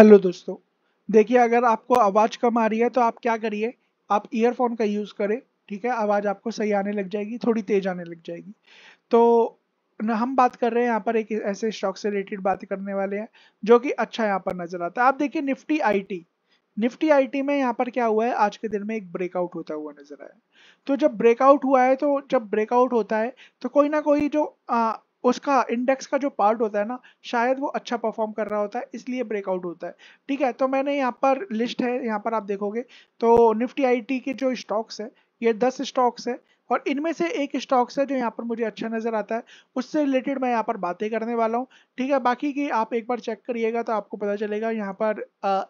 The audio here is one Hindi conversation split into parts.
हेलो दोस्तों देखिए अगर आपको आवाज़ कम आ रही है तो आप क्या करिए आप ईयरफोन का यूज़ करें ठीक है आवाज़ आपको सही आने लग जाएगी थोड़ी तेज आने लग जाएगी तो ना हम बात कर रहे हैं यहाँ पर एक ऐसे स्टॉक से रिलेटेड बात करने वाले हैं जो कि अच्छा यहाँ पर नजर आता है आप देखिए निफ्टी आईटी निफ्टी आईटी में यहाँ पर क्या हुआ है आज के दिन में एक ब्रेकआउट होता हुआ नजर आया तो जब ब्रेकआउट हुआ है तो जब ब्रेकआउट होता है तो कोई ना कोई जो आ, उसका इंडेक्स का जो पार्ट होता है ना शायद वो अच्छा परफॉर्म कर रहा होता है इसलिए ब्रेकआउट होता है ठीक है तो मैंने यहाँ पर लिस्ट है यहाँ पर आप देखोगे तो निफ्टी आईटी के जो स्टॉक्स है ये दस स्टॉक्स है और इनमें से एक स्टॉक्स है जो यहाँ पर मुझे अच्छा नज़र आता है उससे रिलेटेड मैं यहाँ पर बातें करने वाला हूँ ठीक है बाकी की आप एक बार चेक करिएगा तो आपको पता चलेगा यहाँ पर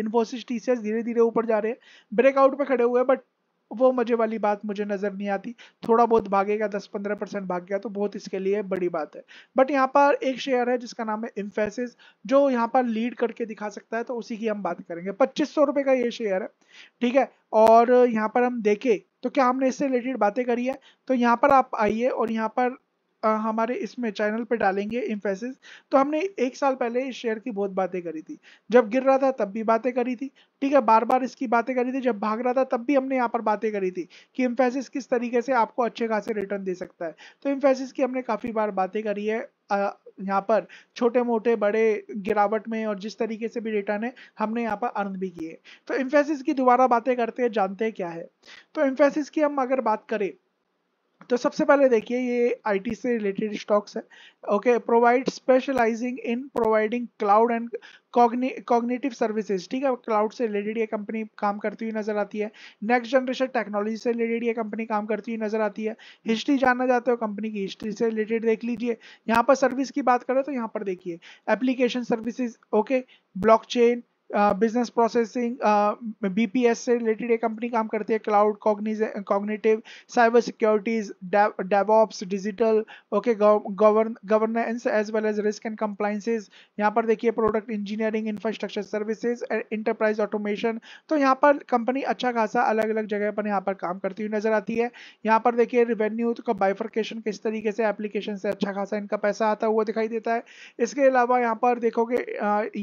इन्फोसिस टीसीएस धीरे धीरे ऊपर जा रहे हैं ब्रेकआउट पे खड़े हुए हैं बट वो मजे वाली बात मुझे नजर नहीं आती थोड़ा बहुत भागेगा दस पंद्रह परसेंट भाग गया तो बहुत इसके लिए बड़ी बात है बट यहाँ पर एक शेयर है जिसका नाम है इम्फेसिस जो यहाँ पर लीड करके दिखा सकता है तो उसी की हम बात करेंगे पच्चीस सौ का ये शेयर है ठीक है और यहाँ पर हम देखें तो क्या हमने इससे रिलेटेड बातें करी है तो यहाँ पर आप आइए और यहाँ पर हमारे इसमें चैनल पे डालेंगे इम्फेसिस तो हमने एक साल पहले इस शेयर की बहुत बातें करी थी जब गिर रहा था तब भी बातें करी थी ठीक है बार बार इसकी बातें करी थी जब भाग रहा था तब भी हमने यहाँ पर बातें करी थी कि इम्फेसिस किस तरीके से आपको अच्छे खासे रिटर्न दे सकता है तो इम्फेसिस की हमने काफ़ी बार बातें करी है यहाँ पर छोटे मोटे बड़े गिरावट में और जिस तरीके से भी रिटर्न है हमने यहाँ पर अर्न भी किए तो इम्फेसिस की दोबारा बातें करते हैं जानते हैं क्या है तो इम्फेसिस की हम अगर बात करें तो सबसे पहले देखिए ये आईटी से रिलेटेड स्टॉक्स है okay provide specialising in providing cloud and cognitive services ठीक है क्लाउड से रिलेटेड ये कंपनी काम करती हुई नजर आती है नेक्स्ट जनरेशन टेक्नोलॉजी से रिलेटेड ये कंपनी काम करती हुई नजर आती है हिस्ट्री जानना चाहते हो कंपनी की हिस्ट्री से रिलेटेड देख लीजिए यहाँ पर सर्विस की बात करें तो यहाँ पर देखिए application services okay block business processing BPS से रिलेटेड ये कंपनी काम करती है cloud cognitive cyber securities devops digital okay governance as well as risk and compliances यहाँ पर देखिए product engineering infrastructure services enterprise automation तो यहाँ पर कंपनी अच्छा खासा अलग अलग जगह पर यहाँ पर काम करती हुई नजर आती है यहाँ पर देखिए रिवेन्यू का बाइफर्केशन किस तरीके से एप्लीकेशन से अच्छा खासा इनका पैसा आता हुआ दिखाई देता है इसके अलावा यहाँ पर देखोगे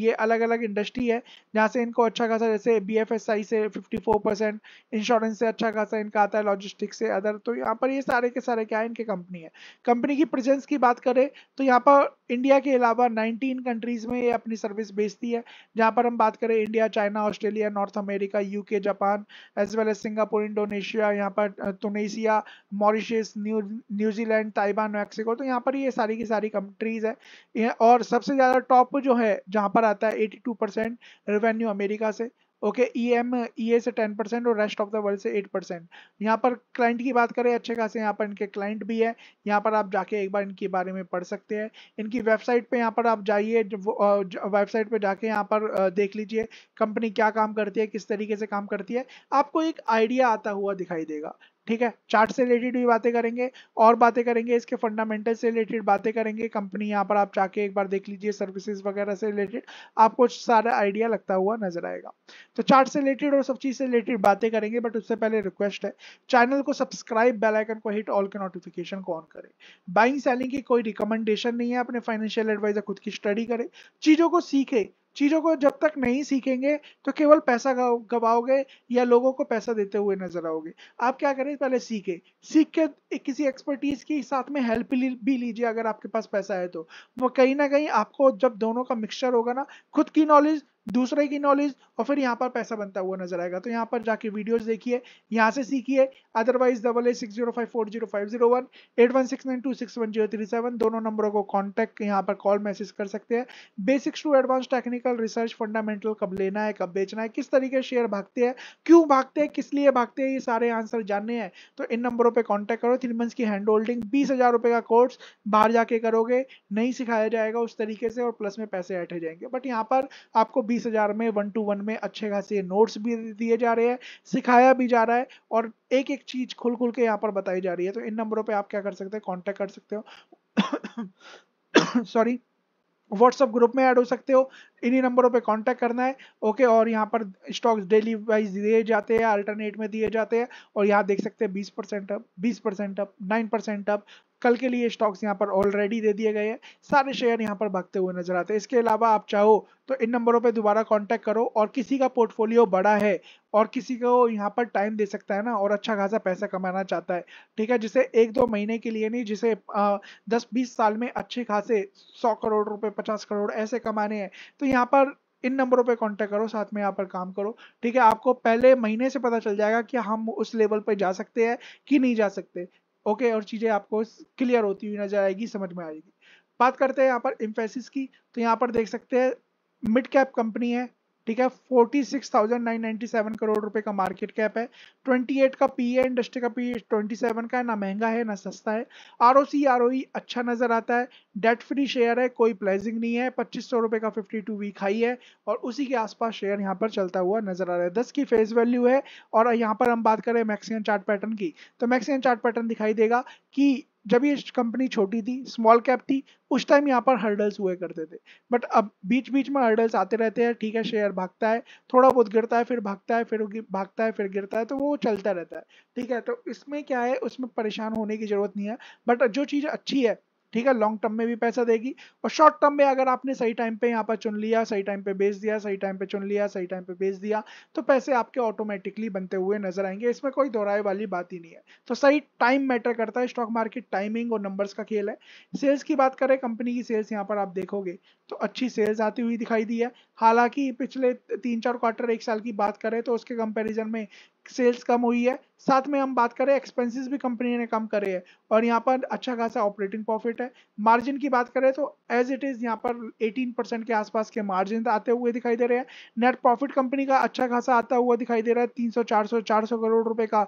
ये अलग अलग इंडस्ट्री है जहाँ से इनको अच्छा खासा जैसे बी एफ एस आई से फिफ्टी फोर परसेंट इंश्योरेंस से अच्छा खासा इनका आता है लॉजिस्टिक्स से अदर तो यहाँ पर ये सारे के सारे क्या है इनके कंपनी है कंपनी की प्रेजेंस की बात करें तो यहाँ पर इंडिया के अलावा नाइनटीन कंट्रीज में ये अपनी सर्विस बेचती है जहाँ पर हम बात करें India China Australia North America UK Japan as well as Singapore Indonesia यहाँ पर Tunisia Mauritius New Zealand Taiwan Mexico तो यहाँ पर ये सारी की सारी कंट्रीज है और सबसे ज़्यादा टॉप जो है जहाँ पर आता है eighty two percent revenue America से okay E M E A से टेन परसेंट और रेस्ट ऑफ द वर्ल्ड से एट परसेंट यहाँ पर क्लाइंट की बात करें अच्छे खासे यहाँ पर इनके क्लाइंट भी है यहाँ पर आप जाके एक बार इनके बारे में पढ़ सकते हैं इनकी वेबसाइट पे यहाँ पर आप जाइए वेबसाइट पे जाके यहाँ पर देख लीजिए कंपनी क्या काम करती है किस तरीके से काम करती है आपको एक आइडिया आता हुआ दिखाई देगा ठीक है चार्ट से रिलेटेड भी बातें करेंगे और बातें करेंगे इसके फंडामेंटल से रिलेटेड बातें करेंगे कंपनी यहाँ पर आप जाके एक बार देख लीजिए सर्विसेज वगैरह से रिलेटेड आपको सारा आइडिया लगता हुआ नजर आएगा तो चार्ट से रिलेटेड और सब चीज से रिलेटेड बातें करेंगे बट उससे पहले रिक्वेस्ट है चैनल को सब्सक्राइब बेलाइकन को हिट ऑल के नोटिफिकेशन को ऑन करें बाइंग सेलिंग की कोई रिकमेंडेशन नहीं है अपने फाइनेंशियल एडवाइजर खुद की स्टडी करें चीजों को सीखे चीज़ों को जब तक नहीं सीखेंगे तो केवल पैसा गवाओगे या लोगों को पैसा देते हुए नजर आओगे आप क्या करें पहले सीखे सीख के किसी एक्सपर्टीज की साथ में हेल्प भी लीजिए अगर आपके पास पैसा है तो वो कहीं ना कहीं आपको जब दोनों का मिक्सचर होगा ना खुद की नॉलेज दूसरे की नॉलेज और फिर यहाँ पर पैसा बनता हुआ नजर आएगा तो यहाँ पर जाके वीडियोस देखिए यहाँ से सीखिए otherwise double eight six zero five four zero five zero one eight one six nine two six one zero three seven दोनों नंबरों को कॉन्टैक्ट यहाँ पर कॉल मैसेज कर सकते हैं basics to advance technical research fundamental कब लेना है कब बेचना है किस तरीके शेयर भागते हैं क्यों भागते हैं किस लिए भागते हैं ये सारे आंसर जानने हैं तो इन नंबरों पर कॉन्टैक्ट करो थ्री मंथ्स की हैंड होल्डिंग बीस हजार रुपये का कोर्स बाहर जाके करोगे नहीं सिखाया जाएगा उस तरीके से और प्लस में पैसे ऐठे जाएंगे बट यहाँ पर आपको बीस तीस हजार में वन टू वन में अच्छे खासे नोट्स भी दिए जा रहे हैं सिखाया भी जा रहा है और एक एक चीज खुल खुल के यहाँ पर बताई जा रही है तो इन नंबरों पर आप क्या कर सकते हैं कॉन्टेक्ट कर सकते हो सॉरी व्हाट्सअप ग्रुप में ऐड हो सकते हो इन्हीं नंबरों पे कांटेक्ट करना है ओके और यहाँ पर स्टॉक्स डेली वाइज दिए जाते हैं अल्टरनेट में दिए जाते हैं और यहाँ देख सकते हैं 20 percent up 20 percent up 9 percent up कल के लिए स्टॉक्स यहाँ पर ऑलरेडी दे दिए गए हैं सारे शेयर यहाँ पर भागते हुए नजर आते हैं इसके अलावा आप चाहो तो इन नंबरों पे दोबारा कांटेक्ट करो और किसी का पोर्टफोलियो बड़ा है और किसी को यहाँ पर टाइम दे सकता है ना और अच्छा खासा पैसा कमाना चाहता है ठीक है जिसे एक दो महीने के लिए नहीं जिसे आ, दस बीस साल में अच्छे खासे सौ करोड़ रुपए पचास करोड़ ऐसे कमाने हैं तो यहाँ पर इन नंबरों पे कांटेक्ट करो साथ में यहाँ पर काम करो ठीक है आपको पहले महीने से पता चल जाएगा कि हम उस लेवल पे जा सकते हैं कि नहीं जा सकते ओके और चीज़ें आपको क्लियर होती हुई नजर आएगी समझ में आएगी बात करते हैं यहाँ पर इम्फेसिस की तो यहाँ पर देख सकते हैं मिड कैप कंपनी है ठीक है 46,997 करोड़ रुपए का मार्केट कैप है 28 का पी है इंडस्ट्री का पी 27 का है ना महंगा है ना सस्ता है आर ओ सी आर अच्छा नजर आता है डेट फ्री शेयर है कोई प्लेजिंग नहीं है पच्चीस सौ रुपए का 52 वीक हाई है और उसी के आसपास शेयर यहाँ पर चलता हुआ नजर आ रहा है दस की फेस वैल्यू है और यहाँ पर हम बात करें मैक्सिमम चार्ट पैटर्न की तो मैक्सिमम चार्ट पैटर्न दिखाई देगा कि जब ये कंपनी छोटी थी स्मॉल कैप थी उस टाइम यहाँ पर हर्डल्स हुए करते थे बट अब बीच बीच में हर्डल्स आते रहते हैं ठीक है शेयर भागता है थोड़ा बहुत गिरता है फिर भागता है फिर भागता है फिर गिरता है तो वो चलता रहता है ठीक है तो इसमें क्या है उसमें परेशान होने की जरूरत नहीं है बट जो चीज़ अच्छी है ठीक है लॉन्ग टर्म में भी पैसा देगी और शॉर्ट टर्म में अगर आपने सही टाइम पे यहाँ पर चुन लिया सही टाइम पे बेच दिया सही टाइम पे चुन लिया सही टाइम पे बेच दिया तो पैसे आपके ऑटोमेटिकली बनते हुए नजर आएंगे इसमें कोई दोहराए वाली बात ही नहीं है तो सही टाइम मैटर करता है स्टॉक मार्केट टाइमिंग और नंबर्स का खेल है सेल्स की बात करें कंपनी की सेल्स यहाँ पर आप देखोगे तो अच्छी सेल्स आती हुई दिखाई दी है हालांकि पिछले तीन चार क्वार्टर एक साल की बात करें तो उसके कंपेरिजन में सेल्स कम हुई है साथ में हम बात करें एक्सपेंसेस भी कंपनी ने कम करे हैं और यहाँ पर अच्छा खासा ऑपरेटिंग प्रॉफिट है मार्जिन की बात करें तो एज इट इज़ यहाँ पर 18 परसेंट के आसपास के मार्जिन आते हुए दिखाई दे रहे हैं नेट प्रॉफिट कंपनी का अच्छा खासा आता हुआ दिखाई दे रहा है 300 400 400 करोड़ रुपए का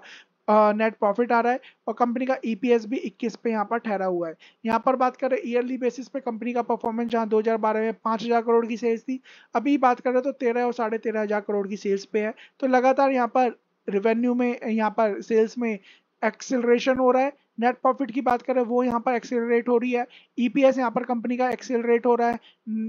नेट uh, प्रॉफिट आ रहा है और कंपनी का ई e भी 21 पे यहाँ पर ठहरा हुआ है यहाँ पर बात करें ईयरली बेसिस पे कंपनी का परफॉर्मेंस जहाँ 2012 में 5000 करोड़ की सेल्स थी अभी बात करें तो तेरह और साढ़े तेरह हज़ार करोड़ की सेल्स पे है तो लगातार यहाँ पर रिवेन्यू में यहाँ पर सेल्स में एक्सेलरेशन हो रहा है नेट प्रॉफिट की बात करें वो यहाँ पर एक्सेलरेट हो रही है ईपीएस e यहाँ पर कंपनी का एक्सेलरेट हो रहा है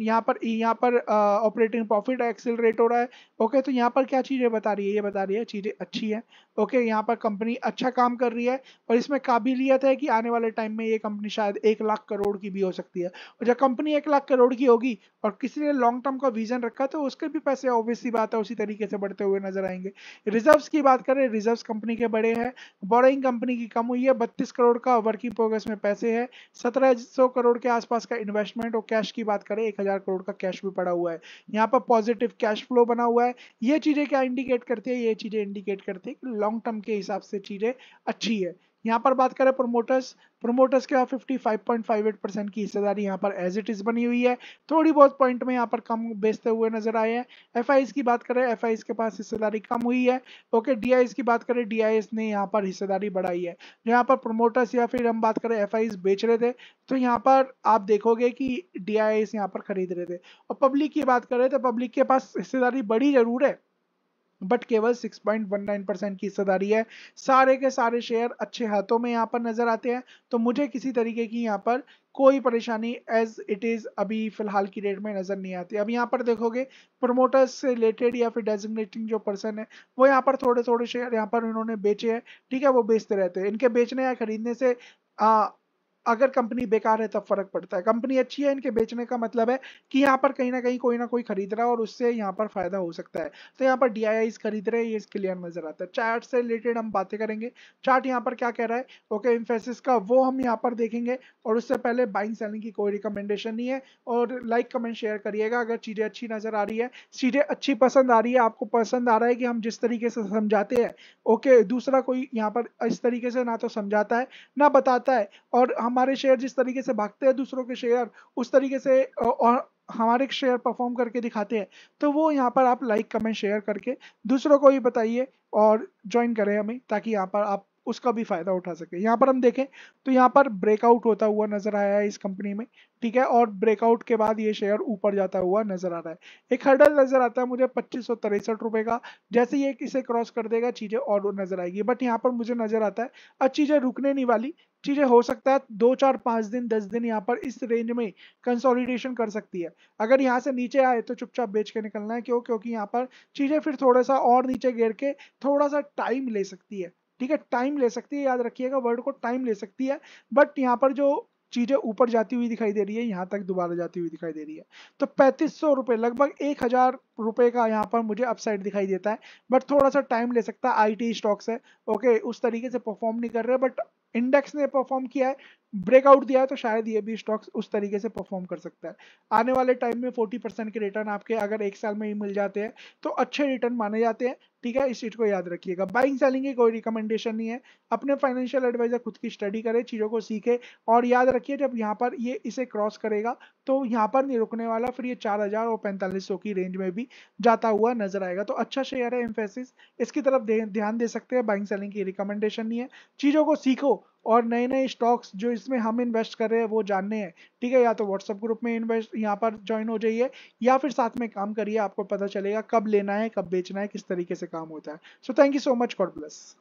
यहाँ पर यहाँ पर ऑपरेटिंग प्रॉफिट एक्सेलरेट हो रहा है ओके तो यहाँ पर क्या चीज़ें बता रही है ये बता रही है चीज़ें अच्छी हैं ओके यहाँ पर कंपनी अच्छा काम कर रही है और इसमें काबिलियत है कि आने वाले टाइम में ये कंपनी शायद एक लाख करोड़ की भी हो सकती है और जब कंपनी एक लाख करोड़ की होगी और किसी ने लॉन्ग टर्म का विजन रखा तो उसके भी पैसे ऑब्वियसली बात है उसी तरीके से बढ़ते हुए नजर आएंगे रिजर्व्स की बात करें रिजर्व्स कंपनी के बड़े हैं बोरिंग कंपनी की कम हुई है बत्तीस करोड़ का वर्किंग प्रोग्रेस में पैसे है सत्रह सौ करोड़ के आसपास का इन्वेस्टमेंट और कैश की बात करें एक हजार करोड़ का कैश भी पड़ा हुआ है यहाँ पर पॉजिटिव कैश फ्लो बना हुआ है ये चीज़ें क्या इंडिकेट करती है ये चीज़ें इंडिकेट करती है कि लॉन्ग टर्म के हिसाब से चीज़ें अच्छी है यहाँ पर बात करें प्रोमोटर्स प्रोमोटर्स के fifty five point five eight percent की हिस्सेदारी यहाँ पर एज इट इज बनी हुई है थोड़ी बहुत पॉइंट में यहाँ पर कम बेचते हुए नजर आए हैं एफ की बात करें एफ के पास हिस्सेदारी कम हुई है ओके डी की बात करें डी ने यहाँ पर हिस्सेदारी बढ़ाई है तो यहाँ पर प्रोमोटर्स या फिर हम बात करें एफ बेच रहे थे तो यहाँ पर आप देखोगे कि डी यहाँ पर खरीद रहे थे और पब्लिक की बात करें तो पब्लिक के पास हिस्सेदारी बड़ी जरूर है बट केवल 6.19 परसेंट की हिस्सेदारी है सारे के सारे शेयर अच्छे हाथों में यहाँ पर नजर आते हैं तो मुझे किसी तरीके की यहाँ पर कोई परेशानी एज इट इज़ अभी फिलहाल की डेट में नज़र नहीं आती अब यहाँ पर देखोगे प्रोमोटर्स से रिलेटेड या फिर डेजिग्नेटिंग जो पर्सन है वो यहाँ पर थोड़े थोड़े शेयर यहाँ पर उन्होंने बेचे हैं ठीक है वो बेचते रहते हैं इनके बेचने या खरीदने से आ, अगर कंपनी बेकार है तब फर्क पड़ता है कंपनी अच्छी है इनके बेचने का मतलब है कि यहाँ पर कहीं ना कहीं कोई ना कोई खरीद रहा है और उससे यहाँ पर फायदा हो सकता है तो यहाँ पर डी आई खरीद रहे हैं ये क्लियर नजर आता है चार्ट से रिलेटेड हम बातें करेंगे चार्ट यहाँ पर क्या कह रहा है ओके इन्फेसिस का वो हम यहाँ पर देखेंगे और उससे पहले बाइंग सेलिंग की कोई रिकमेंडेशन नहीं है और लाइक कमेंट शेयर करिएगा अगर चीजें अच्छी नजर आ रही है चीजें अच्छी पसंद आ रही है आपको पसंद आ रहा है कि हम जिस तरीके से समझाते हैं ओके दूसरा कोई यहाँ पर इस तरीके से ना तो समझाता है ना बताता है और हम हमारे शेयर जिस तरीके से भागते हैं दूसरों के शेयर उस तरीके से और हमारे शेयर परफॉर्म करके दिखाते हैं तो वो यहाँ पर आप लाइक कमेंट शेयर करके दूसरों को भी बताइए और ज्वाइन करें हमें ताकि यहाँ पर आप उसका भी फायदा उठा सके यहाँ पर हम देखें तो यहाँ पर ब्रेकआउट होता हुआ नजर आया है इस कंपनी में ठीक है और ब्रेकआउट के बाद ये शेयर ऊपर जाता हुआ नजर आ रहा है एक हर्डल नजर आता है मुझे पच्चीस सौ तिरसठ रुपए का जैसे ये इसे क्रॉस कर देगा चीजें और नजर आएगी बट यहाँ पर मुझे नजर आता है अब चीजें रुकने नहीं वाली चीजें हो सकता है दो चार पांच दिन दस दिन यहाँ पर इस रेंज में कंसोलिडेशन कर सकती है अगर यहाँ से नीचे आए तो चुपचाप बेच के निकलना है क्यों क्योंकि यहाँ पर चीजें फिर थोड़ा सा और नीचे गिर के थोड़ा सा टाइम ले सकती है ठीक है टाइम ले सकती है याद रखिएगा वर्ड को टाइम ले सकती है बट यहाँ पर जो चीज़ें ऊपर जाती हुई दिखाई दे रही है यहाँ तक दोबारा जाती हुई दिखाई दे रही है तो पैंतीस सौ रुपये लगभग एक हज़ार रुपए का यहाँ पर मुझे अपसाइड दिखाई देता है बट थोड़ा सा टाइम ले सकता है आईटी स्टॉक्स है ओके उस तरीके से परफॉर्म नहीं कर रहे बट इंडेक्स ने परफॉर्म किया है ब्रेकआउट दिया है तो शायद ये भी स्टॉक्स उस तरीके से परफॉर्म कर सकता है आने वाले टाइम में 40 परसेंट के रिटर्न आपके अगर एक साल में ही मिल जाते हैं तो अच्छे रिटर्न माने जाते हैं ठीक है इस चीज को याद रखिएगा बाइंग सेलिंग की कोई रिकमेंडेशन नहीं है अपने फाइनेंशियल एडवाइजर खुद की स्टडी करे चीज़ों को सीखे और याद रखिए जब यहाँ पर ये इसे क्रॉस करेगा तो यहाँ पर नहीं रुकने वाला फिर ये चार हजार और पैंतालीस सौ की रेंज में भी जाता हुआ नजर आएगा तो अच्छा शेयर है एम्फेसिस इसकी तरफ ध्यान दे सकते हैं बाइंग सेलिंग की रिकमेंडेशन नहीं है चीज़ों को सीखो और नए नए स्टॉक्स जो इसमें हम इन्वेस्ट कर रहे हैं वो जानने हैं ठीक है या तो व्हाट्सएप ग्रुप में इन्वेस्ट यहाँ पर ज्वाइन हो जाइए या फिर साथ में काम करिए आपको पता चलेगा कब लेना है कब बेचना है किस तरीके से काम होता है so thank you so much God bless